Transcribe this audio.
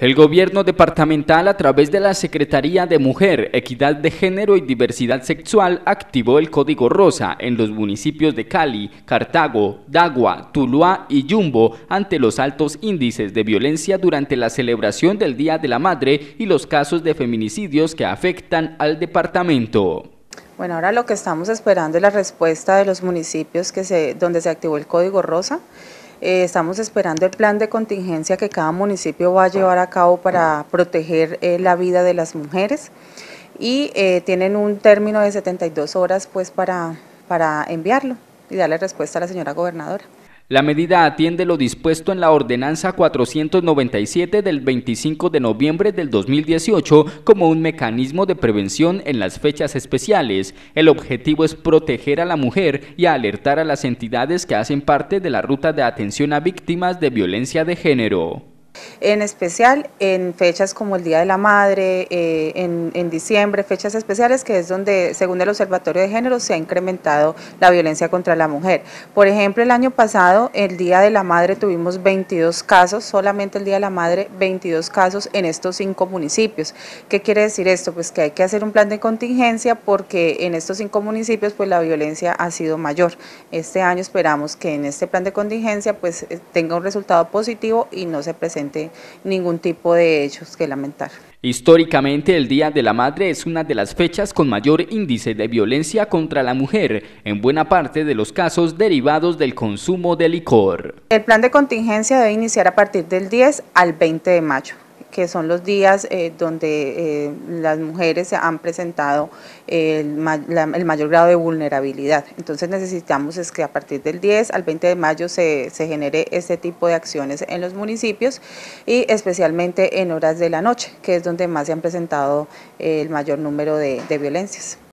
El gobierno departamental, a través de la Secretaría de Mujer, Equidad de Género y Diversidad Sexual, activó el Código Rosa en los municipios de Cali, Cartago, Dagua, Tuluá y Yumbo ante los altos índices de violencia durante la celebración del Día de la Madre y los casos de feminicidios que afectan al departamento. Bueno, ahora lo que estamos esperando es la respuesta de los municipios que se, donde se activó el Código Rosa. Eh, estamos esperando el plan de contingencia que cada municipio va a llevar a cabo para proteger eh, la vida de las mujeres y eh, tienen un término de 72 horas pues para enviarlo y darle respuesta a la señora gobernadora. La medida atiende lo dispuesto en la Ordenanza 497 del 25 de noviembre del 2018 como un mecanismo de prevención en las fechas especiales. El objetivo es proteger a la mujer y alertar a las entidades que hacen parte de la ruta de atención a víctimas de violencia de género en especial en fechas como el Día de la Madre, eh, en, diciembre, fechas especiales que es donde, según el Observatorio de Género, se ha incrementado la violencia contra la mujer. Por ejemplo, el año pasado, el Día de la Madre, tuvimos 22 casos, solamente el Día de la Madre, 22 casos en estos cinco municipios. ¿Qué quiere decir esto? Pues que hay que hacer un plan de contingencia porque en estos cinco municipios pues la violencia ha sido mayor. Este año esperamos que en este plan de contingencia pues eh, tenga un resultado positivo y no se presente ningún tipo de hechos que lamentar. Históricamente, el Día de la Madre es una de las fechas con mayor índice de violencia contra la mujer, en buena parte de los casos derivados del consumo de licor. El plan de contingencia debe iniciar a partir del 10 al 20 de mayo que son los días eh, donde eh, las mujeres se han presentado eh, el, mayor grado de vulnerabilidad. Entonces necesitamos es que a partir del 10 al 20 de mayo se, genere este tipo de acciones en los municipios y especialmente en horas de la noche, que es donde más se han presentado el mayor número de violencias.